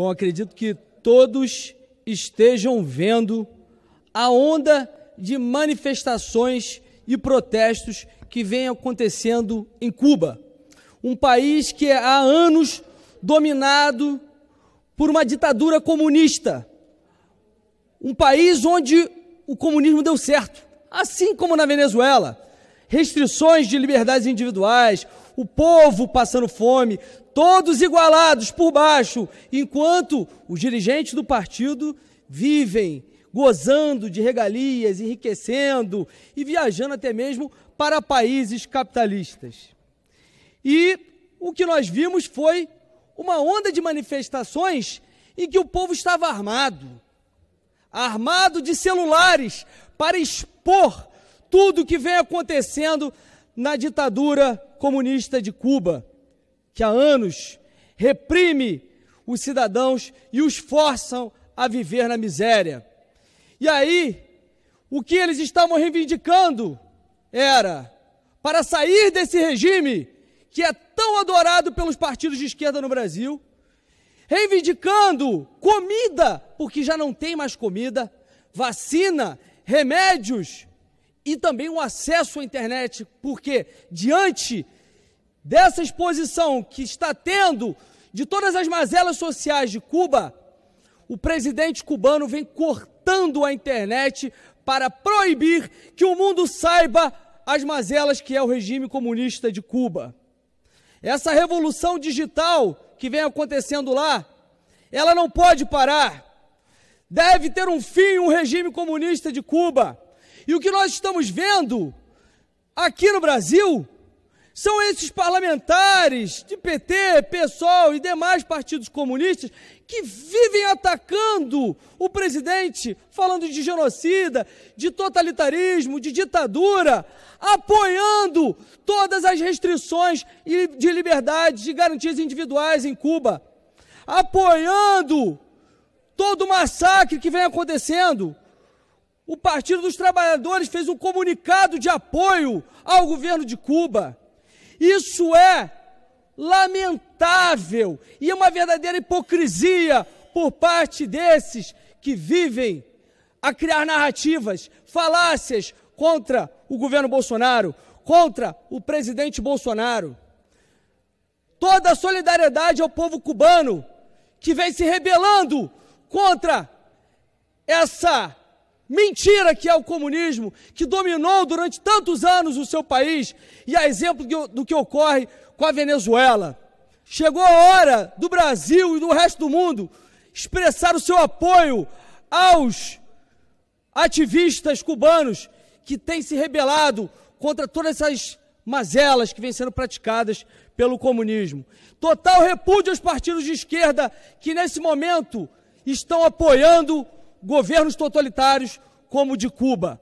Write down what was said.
Bom, acredito que todos estejam vendo a onda de manifestações e protestos que vem acontecendo em Cuba. Um país que é há anos dominado por uma ditadura comunista. Um país onde o comunismo deu certo, assim como na Venezuela restrições de liberdades individuais, o povo passando fome, todos igualados por baixo, enquanto os dirigentes do partido vivem gozando de regalias, enriquecendo e viajando até mesmo para países capitalistas. E o que nós vimos foi uma onda de manifestações em que o povo estava armado armado de celulares para expor tudo que vem acontecendo na ditadura comunista de Cuba, que há anos reprime os cidadãos e os forçam a viver na miséria. E aí, o que eles estavam reivindicando era para sair desse regime que é tão adorado pelos partidos de esquerda no Brasil, reivindicando comida, porque já não tem mais comida, vacina, remédios e também o acesso à internet, porque diante dessa exposição que está tendo de todas as mazelas sociais de Cuba, o presidente cubano vem cortando a internet para proibir que o mundo saiba as mazelas que é o regime comunista de Cuba. Essa revolução digital que vem acontecendo lá, ela não pode parar. Deve ter um fim o um regime comunista de Cuba. E o que nós estamos vendo aqui no Brasil são esses parlamentares de PT, PSOL e demais partidos comunistas que vivem atacando o presidente, falando de genocida, de totalitarismo, de ditadura, apoiando todas as restrições de liberdades e garantias individuais em Cuba, apoiando todo o massacre que vem acontecendo o Partido dos Trabalhadores fez um comunicado de apoio ao governo de Cuba. Isso é lamentável e é uma verdadeira hipocrisia por parte desses que vivem a criar narrativas, falácias contra o governo Bolsonaro, contra o presidente Bolsonaro. Toda a solidariedade ao povo cubano que vem se rebelando contra essa mentira que é o comunismo, que dominou durante tantos anos o seu país, e a exemplo do que ocorre com a Venezuela. Chegou a hora do Brasil e do resto do mundo expressar o seu apoio aos ativistas cubanos que têm se rebelado contra todas essas mazelas que vêm sendo praticadas pelo comunismo. Total repúdio aos partidos de esquerda que nesse momento estão apoiando governos totalitários como o de Cuba,